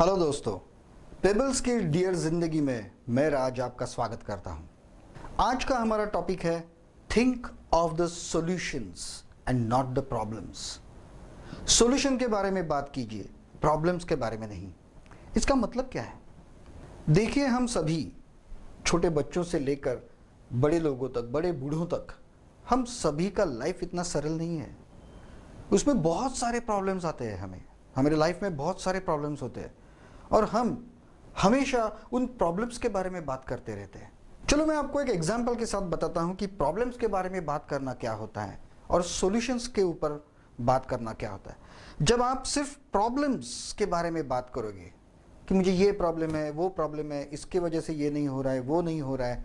hello दोस्तों pebbles की dear जिंदगी में मैं राज आपका स्वागत करता हूं आज का हमारा टॉपिक है think of the solutions and not the problems solution के बारे में बात कीजिए प्रॉब्लम्स के बारे में नहीं इसका मतलब क्या है देखिए हम सभी छोटे बच्चों से लेकर बड़े लोगों तक बड़े बूढ़ों तक हम सभी का लाइफ इतना सरल नहीं है उसमें बहुत सारे प्रॉब्लम्स आते हैं हमें हमारे लाइफ में बहुत सारे प्रॉब्लम्स होते हैं और हम हमेशा उन प्रॉब्लम्स के बारे में बात करते रहते हैं चलो मैं आपको एक एग्जाम्पल के साथ बताता हूँ कि प्रॉब्लम्स के बारे में बात करना क्या होता है और सॉल्यूशंस के ऊपर बात करना क्या होता है जब आप सिर्फ प्रॉब्लम्स के बारे में बात करोगे कि मुझे ये प्रॉब्लम है वो प्रॉब्लम है इसके वजह से ये नहीं हो रहा है वो नहीं हो रहा है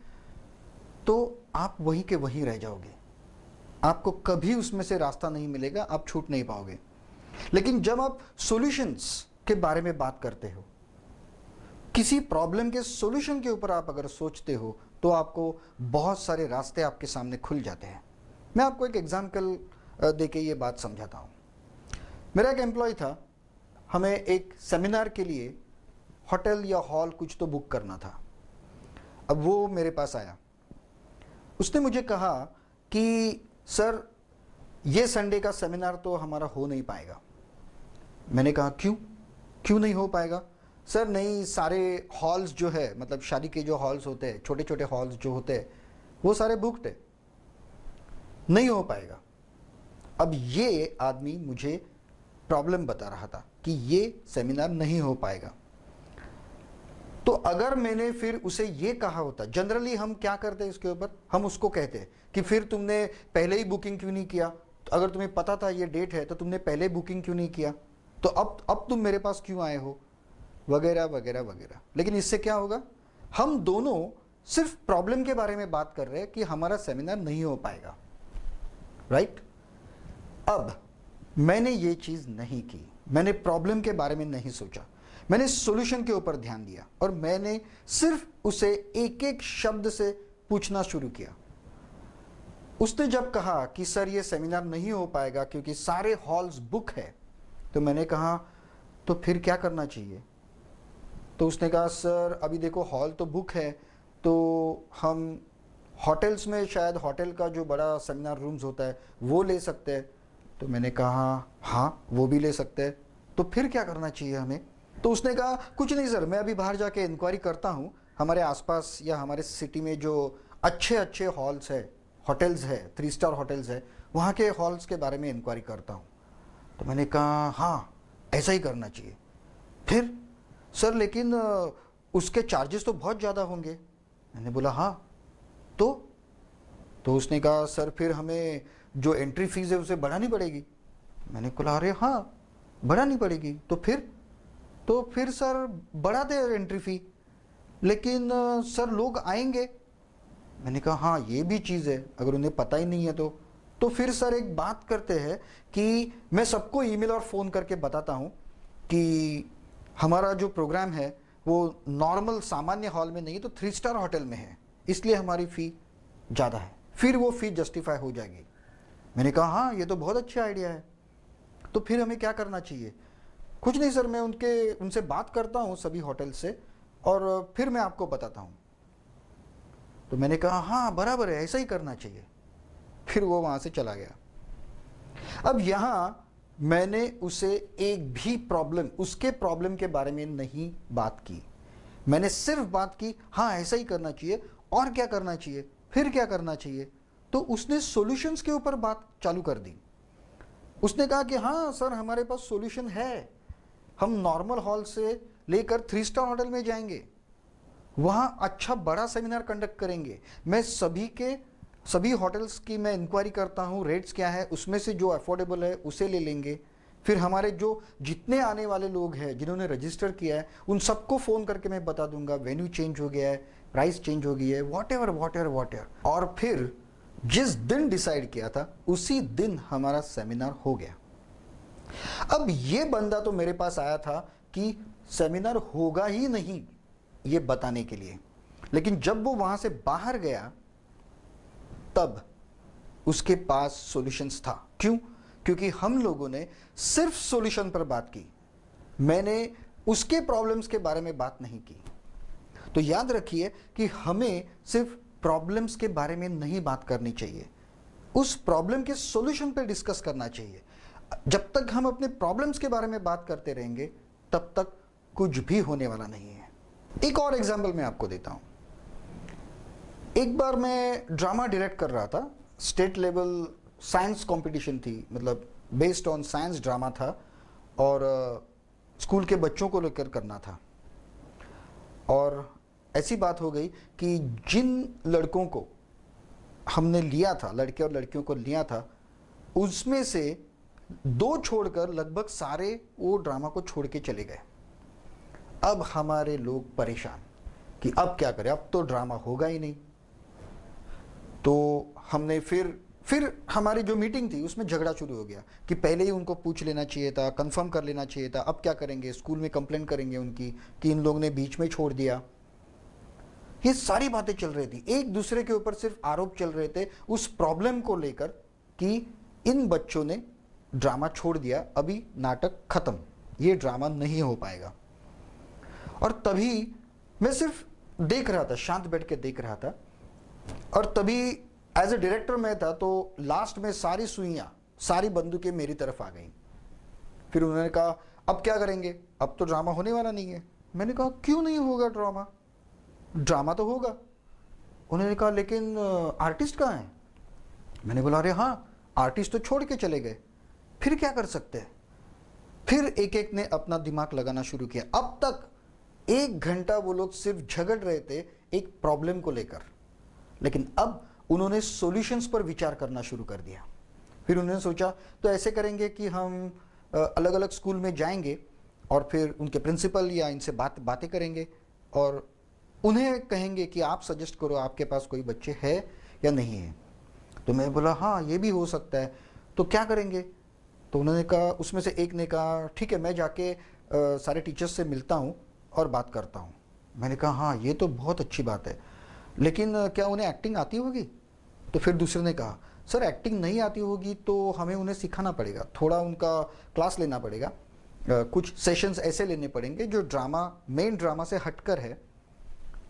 तो आप वहीं के वहीं रह जाओगे आपको कभी उसमें से रास्ता नहीं मिलेगा आप छूट नहीं पाओगे लेकिन जब आप सॉल्यूशंस के बारे में बात करते हो किसी प्रॉब्लम के सोल्यूशन के ऊपर आप अगर सोचते हो तो आपको बहुत सारे रास्ते आपके सामने खुल जाते हैं मैं आपको एक एग्जाम्पल दे के ये बात समझाता हूँ मेरा एक एम्प्लॉय था हमें एक सेमिनार के लिए होटल या हॉल कुछ तो बुक करना था अब वो मेरे पास आया उसने मुझे कहा कि सर ये संडे का सेमिनार तो हमारा हो नहीं पाएगा मैंने कहा क्यों क्यों नहीं हो पाएगा सर नहीं सारे हॉल्स जो है मतलब शादी के जो हॉल्स होते हैं छोटे छोटे हॉल्स जो होते हैं वो सारे बुकड है नहीं हो पाएगा अब ये आदमी मुझे प्रॉब्लम बता रहा था कि ये सेमिनार नहीं हो पाएगा तो अगर मैंने फिर उसे ये कहा होता जनरली हम क्या करते हैं इसके ऊपर हम उसको कहते हैं कि फिर तुमने पहले ही बुकिंग क्यों नहीं किया तो अगर तुम्हें पता था ये डेट है तो तुमने पहले बुकिंग क्यों नहीं किया तो अब अब तुम मेरे पास क्यों आए हो वगैरह वगैरह वगैरह लेकिन इससे क्या होगा हम दोनों सिर्फ प्रॉब्लम के बारे में बात कर रहे हैं कि हमारा सेमिनार नहीं हो पाएगा राइट अब मैंने ये चीज़ नहीं की मैंने प्रॉब्लम के बारे में नहीं सोचा मैंने सॉल्यूशन के ऊपर ध्यान दिया और मैंने सिर्फ उसे एक एक शब्द से पूछना शुरू किया उसने जब कहा कि सर ये सेमिनार नहीं हो पाएगा क्योंकि सारे हॉल्स बुक है तो मैंने कहा तो फिर क्या करना चाहिए तो उसने कहा सर अभी देखो हॉल तो बुक है तो हम होटल्स में शायद होटल का जो बड़ा सेमिनार रूम्स होता है वो ले सकते हैं तो मैंने कहा हाँ वो भी ले सकते हैं तो फिर क्या करना चाहिए हमें तो उसने कहा कुछ नहीं सर मैं अभी बाहर जाके इंक्वायरी करता हूँ हमारे आसपास या हमारे सिटी में जो अच्छे अच्छे हॉल्स है होटल्स है थ्री स्टार होटल्स है वहाँ के हॉल्स के बारे में इंक्वायरी करता हूँ तो मैंने कहा हाँ ऐसा ही करना चाहिए फिर सर लेकिन उसके चार्जेस तो बहुत ज़्यादा होंगे मैंने बोला हाँ तो तो उसने कहा सर फिर हमें जो एंट्री फीस है उसे बढ़ानी पड़ेगी मैंने बोला अरे हाँ बढ़ानी पड़ेगी तो फिर तो फिर सर बढ़ा दे एंट्री फ़ी लेकिन सर लोग आएंगे मैंने कहा हाँ ये भी चीज़ है अगर उन्हें पता ही नहीं है तो तो फिर सर एक बात करते हैं कि मैं सबको ईमेल और फ़ोन करके बताता हूँ कि हमारा जो प्रोग्राम है वो नॉर्मल सामान्य हॉल में नहीं तो थ्री स्टार होटल में है इसलिए हमारी फ़ी ज़्यादा है फिर वो फ़ी जस्टिफाई हो जाएगी मैंने कहा हाँ ये तो बहुत अच्छा आइडिया है तो फिर हमें क्या करना चाहिए कुछ नहीं सर मैं उनके उनसे बात करता हूँ सभी होटल से और फिर मैं आपको बताता हूँ तो मैंने कहा हाँ बराबर है ऐसा ही करना चाहिए फिर वो वहाँ से चला गया अब यहाँ मैंने उसे एक भी प्रॉब्लम उसके प्रॉब्लम के बारे में नहीं बात की मैंने सिर्फ बात की हाँ ऐसा ही करना चाहिए और क्या करना चाहिए फिर क्या करना चाहिए तो उसने सॉल्यूशंस के ऊपर बात चालू कर दी उसने कहा कि हाँ सर हमारे पास सॉल्यूशन है हम नॉर्मल हॉल से लेकर थ्री स्टार होटल में जाएंगे वहाँ अच्छा बड़ा सेमिनार कंडक्ट करेंगे मैं सभी के सभी होटल्स की मैं इंक्वायरी करता हूँ रेट्स क्या है उसमें से जो अफोर्डेबल है उसे ले लेंगे फिर हमारे जो जितने आने वाले लोग हैं जिन्होंने रजिस्टर किया है उन सबको फ़ोन करके मैं बता दूंगा वेन्यू चेंज हो गया है प्राइस चेंज हो गई है whatever whatever whatever और फिर जिस दिन डिसाइड किया था उसी दिन हमारा सेमिनार हो गया अब ये बंदा तो मेरे पास आया था कि सेमिनार होगा ही नहीं ये बताने के लिए लेकिन जब वो वहाँ से बाहर गया तब उसके पास सॉल्यूशंस था क्यों क्योंकि हम लोगों ने सिर्फ सॉल्यूशन पर बात की मैंने उसके प्रॉब्लम्स के बारे में बात नहीं की तो याद रखिए कि हमें सिर्फ प्रॉब्लम्स के बारे में नहीं बात करनी चाहिए उस प्रॉब्लम के सॉल्यूशन पर डिस्कस करना चाहिए जब तक हम अपने प्रॉब्लम्स के बारे में बात करते रहेंगे तब तक कुछ भी होने वाला नहीं है एक और एग्जाम्पल मैं आपको देता हूं एक बार मैं ड्रामा डायरेक्ट कर रहा था स्टेट लेवल साइंस कंपटीशन थी मतलब बेस्ड ऑन साइंस ड्रामा था और स्कूल uh, के बच्चों को लेकर करना था और ऐसी बात हो गई कि जिन लड़कों को हमने लिया था लड़के और लड़कियों को लिया था उसमें से दो छोड़कर लगभग सारे वो ड्रामा को छोड़ के चले गए अब हमारे लोग परेशान कि अब क्या करें अब तो ड्रामा होगा ही नहीं तो हमने फिर फिर हमारी जो मीटिंग थी उसमें झगड़ा शुरू हो गया कि पहले ही उनको पूछ लेना चाहिए था कंफर्म कर लेना चाहिए था अब क्या करेंगे स्कूल में कंप्लेंट करेंगे उनकी कि इन लोगों ने बीच में छोड़ दिया ये सारी बातें चल रही थी एक दूसरे के ऊपर सिर्फ आरोप चल रहे थे उस प्रॉब्लम को लेकर कि इन बच्चों ने ड्रामा छोड़ दिया अभी नाटक खत्म ये ड्रामा नहीं हो पाएगा और तभी मैं सिर्फ देख रहा था शांत बैठ के देख रहा था और तभी एज ए डायरेक्टर मैं था तो लास्ट में सारी सुइयाँ सारी बंदूकें मेरी तरफ आ गई फिर उन्होंने कहा अब क्या करेंगे अब तो ड्रामा होने वाला नहीं है मैंने कहा क्यों नहीं होगा ड्रामा ड्रामा तो होगा उन्होंने कहा लेकिन आर्टिस्ट कहाँ हैं मैंने बोला अरे हाँ आर्टिस्ट तो छोड़ के चले गए फिर क्या कर सकते हैं फिर एक एक ने अपना दिमाग लगाना शुरू किया अब तक एक घंटा वो लोग सिर्फ झगड़ रहे थे एक प्रॉब्लम को लेकर लेकिन अब उन्होंने सॉल्यूशंस पर विचार करना शुरू कर दिया फिर उन्होंने सोचा तो ऐसे करेंगे कि हम अलग अलग स्कूल में जाएंगे और फिर उनके प्रिंसिपल या इनसे बात बातें करेंगे और उन्हें कहेंगे कि आप सजेस्ट करो आपके पास कोई बच्चे है या नहीं है तो मैं बोला हाँ ये भी हो सकता है तो क्या करेंगे तो उन्होंने कहा उसमें से एक ने कहा ठीक है मैं जाके आ, सारे टीचर्स से मिलता हूँ और बात करता हूँ मैंने कहा हाँ ये तो बहुत अच्छी बात है लेकिन क्या उन्हें एक्टिंग आती होगी तो फिर दूसरे ने कहा सर एक्टिंग नहीं आती होगी तो हमें उन्हें सिखाना पड़ेगा थोड़ा उनका क्लास लेना पड़ेगा कुछ सेशंस ऐसे लेने पड़ेंगे जो ड्रामा मेन ड्रामा से हटकर है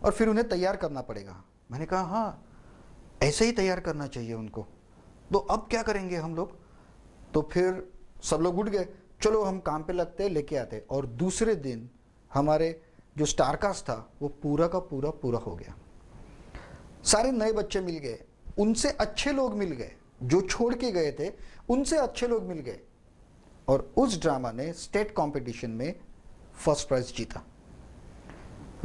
और फिर उन्हें तैयार करना पड़ेगा मैंने कहा हाँ ऐसे ही तैयार करना चाहिए उनको तो अब क्या करेंगे हम लोग तो फिर सब लोग उठ गए चलो हम काम पे लगते लेके आते और दूसरे दिन हमारे जो स्टारकास्ट था वो पूरा का पूरा पूरा हो गया सारे नए बच्चे मिल गए उनसे अच्छे लोग मिल गए जो छोड़ के गए थे उनसे अच्छे लोग मिल गए और उस ड्रामा ने स्टेट कंपटीशन में फर्स्ट प्राइज जीता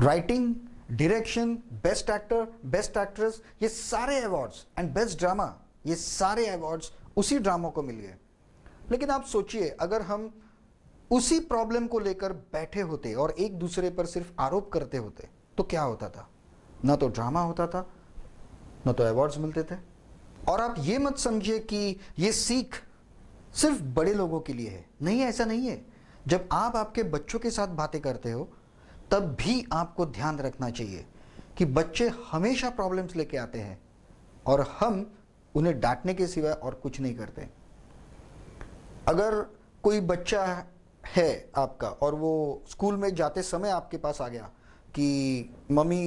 writing direction best actor best actress ये सारे अवार्ड्स एंड बेस्ट ड्रामा ये सारे अवार्ड्स उसी ड्रामा को मिल गए लेकिन आप सोचिए अगर हम उसी प्रॉब्लम को लेकर बैठे होते और एक दूसरे पर सिर्फ आरोप करते होते तो क्या होता था ना तो ड्रामा होता था न तो अवार्ड्स मिलते थे और आप ये मत समझिए कि ये सीख सिर्फ बड़े लोगों के लिए है नहीं ऐसा नहीं है जब आप आपके बच्चों के साथ बातें करते हो तब भी आपको ध्यान रखना चाहिए कि बच्चे हमेशा प्रॉब्लम्स लेके आते हैं और हम उन्हें डांटने के सिवाय और कुछ नहीं करते अगर कोई बच्चा है आपका और वो स्कूल में जाते समय आपके पास आ गया कि मम्मी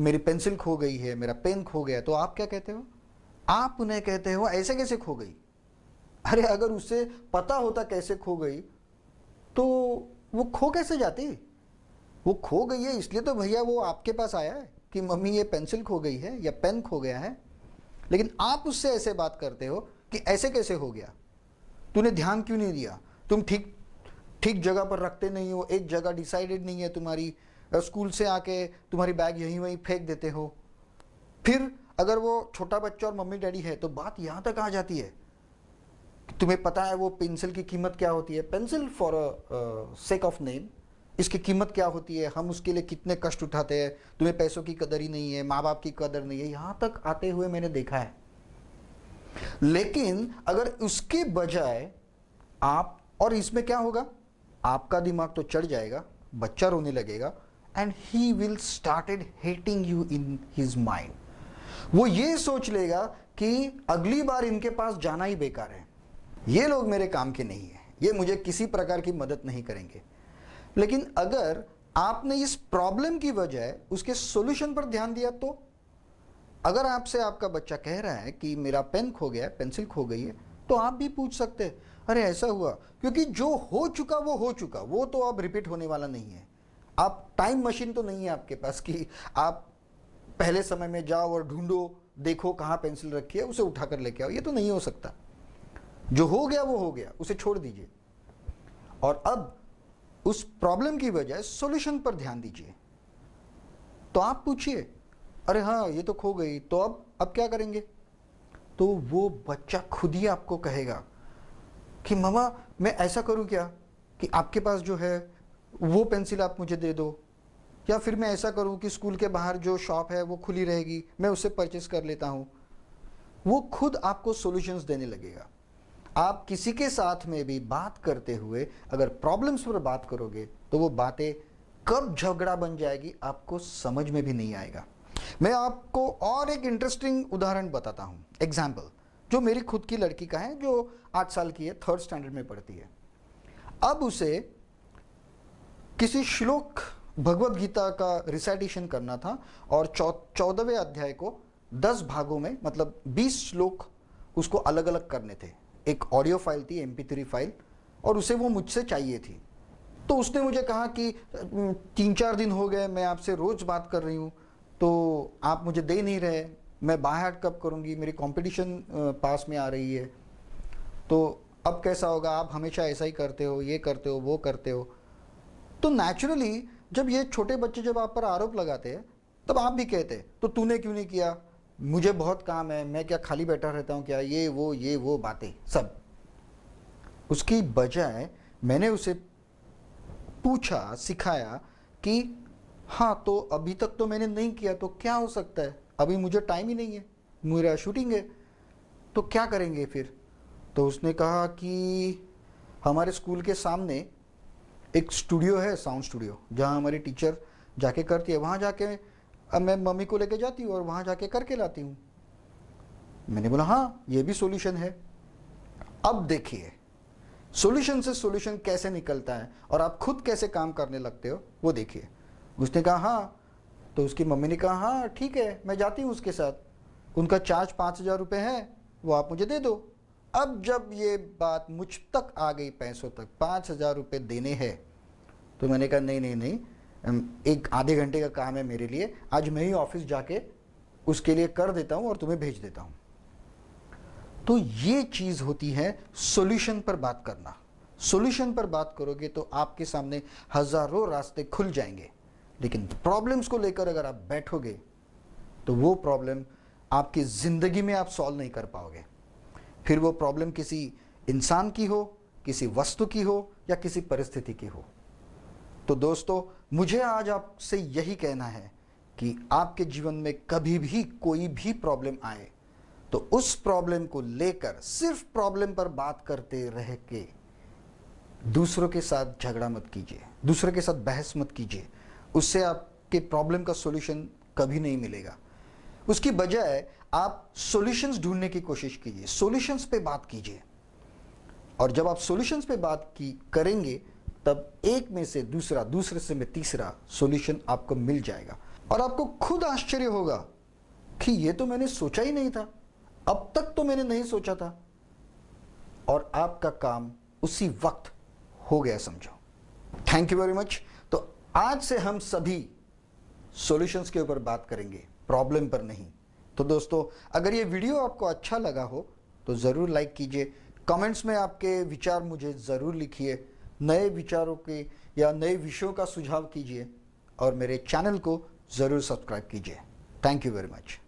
मेरी पेंसिल खो गई है मेरा पेन खो गया तो आप क्या कहते हो आप उन्हें कहते हो ऐसे कैसे खो गई अरे अगर उसे पता होता कैसे खो गई तो वो खो कैसे जाती वो खो गई है इसलिए तो भैया वो आपके पास आया है कि मम्मी ये पेंसिल खो गई है या पेन खो गया है लेकिन आप उससे ऐसे बात करते हो कि ऐसे कैसे हो गया तूने ध्यान क्यों नहीं दिया तुम ठीक ठीक जगह पर रखते नहीं हो एक जगह डिसाइडेड नहीं है तुम्हारी स्कूल से आके तुम्हारी बैग यहीं वहीं फेंक देते हो फिर अगर वो छोटा बच्चा और मम्मी डैडी है तो बात यहाँ तक आ जाती है तुम्हें पता है वो पेंसिल की कीमत क्या होती है pencil for sake of name इसकी कीमत क्या होती है हम उसके लिए कितने कष्ट उठाते हैं तुम्हें पैसों की कदर ही नहीं है माँ बाप की कदर नहीं है यहाँ तक आते हुए मैंने देखा है लेकिन अगर उसके बजाय आप और इसमें क्या होगा आपका दिमाग तो चढ़ जाएगा बच्चा रोने लगेगा and he will started hating you in his mind वो ये सोच लेगा कि अगली बार इनके पास जाना ही बेकार है ये लोग मेरे काम के नहीं है ये मुझे किसी प्रकार की मदद नहीं करेंगे लेकिन अगर आपने इस प्रॉब्लम की वजह उसके सॉल्यूशन पर ध्यान दिया तो अगर आपसे आपका बच्चा कह रहा है कि मेरा पेन खो गया है पेंसिल खो गई है तो आप भी पूछ सकते हैं अरे ऐसा हुआ क्योंकि जो हो चुका वो हो चुका वो तो अब रिपीट होने वाला नहीं है आप टाइम मशीन तो नहीं है आपके पास कि आप पहले समय में जाओ और ढूंढो देखो कहाँ पेंसिल रखी है उसे उठाकर लेके आओ ये तो नहीं हो सकता जो हो गया वो हो गया उसे छोड़ दीजिए और अब उस प्रॉब्लम की बजाय सॉल्यूशन पर ध्यान दीजिए तो आप पूछिए अरे हाँ ये तो खो गई तो अब अब क्या करेंगे तो वो बच्चा खुद ही आपको कहेगा कि मामा मैं ऐसा करूँ क्या कि आपके पास जो है वो पेंसिल आप मुझे दे दो या फिर मैं ऐसा करूं कि स्कूल के बाहर जो शॉप है वो खुली रहेगी मैं उसे परचेस कर लेता हूं वो खुद आपको सॉल्यूशंस देने लगेगा आप किसी के साथ में भी बात करते हुए अगर प्रॉब्लम्स पर बात करोगे तो वो बातें कब झगड़ा बन जाएगी आपको समझ में भी नहीं आएगा मैं आपको और एक इंटरेस्टिंग उदाहरण बताता हूँ एग्जाम्पल जो मेरी खुद की लड़की का है जो आठ साल की है थर्ड स्टैंडर्ड में पढ़ती है अब उसे किसी श्लोक भगवत गीता का रिसाइटेशन करना था और चौदहवें अध्याय को दस भागों में मतलब बीस श्लोक उसको अलग अलग करने थे एक ऑडियो फाइल थी एम फाइल और उसे वो मुझसे चाहिए थी तो उसने मुझे कहा कि तीन चार दिन हो गए मैं आपसे रोज़ बात कर रही हूँ तो आप मुझे दे नहीं रहे मैं बाहर कब करूँगी मेरी कंपटीशन पास में आ रही है तो अब कैसा होगा आप हमेशा ऐसा ही करते हो ये करते हो वो करते हो तो नेचुरली जब ये छोटे बच्चे जब आप पर आरोप लगाते हैं तब आप भी कहते हैं तो तूने क्यों नहीं किया मुझे बहुत काम है मैं क्या खाली बैठा रहता हूँ क्या ये वो ये वो बातें सब उसकी बजाय मैंने उसे पूछा सिखाया कि हाँ तो अभी तक तो मैंने नहीं किया तो क्या हो सकता है अभी मुझे टाइम ही नहीं है मेरा शूटिंग है तो क्या करेंगे फिर तो उसने कहा कि हमारे स्कूल के सामने एक स्टूडियो है साउंड स्टूडियो जहाँ हमारी टीचर जाके करती है वहाँ जाके अब मैं मम्मी को लेके जाती हूँ और वहाँ जाके करके लाती हूँ मैंने बोला हाँ ये भी सोल्यूशन है अब देखिए सोल्यूशन से सोल्यूशन कैसे निकलता है और आप खुद कैसे काम करने लगते हो वो देखिए उसने कहा हाँ तो उसकी मम्मी ने कहा हाँ ठीक है मैं जाती हूँ उसके साथ उनका चार्ज पाँच हज़ार रुपये है वो आप मुझे दे दो अब जब ये बात मुझ तक आ गई पैसों तक पाँच हज़ार रुपये देने हैं तो मैंने कहा नहीं नहीं नहीं एक आधे घंटे का काम है मेरे लिए आज मैं ही ऑफिस जाके उसके लिए कर देता हूँ और तुम्हें भेज देता हूँ तो ये चीज़ होती है सॉल्यूशन पर बात करना सॉल्यूशन पर बात करोगे तो आपके सामने हज़ारों रास्ते खुल जाएंगे लेकिन प्रॉब्लम्स को लेकर अगर आप बैठोगे तो वो प्रॉब्लम आपकी ज़िंदगी में आप सॉल्व नहीं कर पाओगे फिर वो प्रॉब्लम किसी इंसान की हो किसी वस्तु की हो या किसी परिस्थिति की हो तो दोस्तों मुझे आज आपसे यही कहना है कि आपके जीवन में कभी भी कोई भी प्रॉब्लम आए तो उस प्रॉब्लम को लेकर सिर्फ प्रॉब्लम पर बात करते रह के दूसरों के साथ झगड़ा मत कीजिए दूसरों के साथ बहस मत कीजिए उससे आपके प्रॉब्लम का सॉल्यूशन कभी नहीं मिलेगा उसकी बजाय आप सॉल्यूशंस ढूंढने की कोशिश कीजिए सॉल्यूशंस पे बात कीजिए और जब आप सॉल्यूशंस पे बात की करेंगे तब एक में से दूसरा दूसरे से में तीसरा सॉल्यूशन आपको मिल जाएगा और आपको खुद आश्चर्य होगा कि ये तो मैंने सोचा ही नहीं था अब तक तो मैंने नहीं सोचा था और आपका काम उसी वक्त हो गया समझो थैंक यू वेरी मच तो आज से हम सभी सॉल्यूशंस के ऊपर बात करेंगे प्रॉब्लम पर नहीं तो दोस्तों अगर ये वीडियो आपको अच्छा लगा हो तो ज़रूर लाइक कीजिए कमेंट्स में आपके विचार मुझे ज़रूर लिखिए नए विचारों के या नए विषयों का सुझाव कीजिए और मेरे चैनल को ज़रूर सब्सक्राइब कीजिए थैंक यू वेरी मच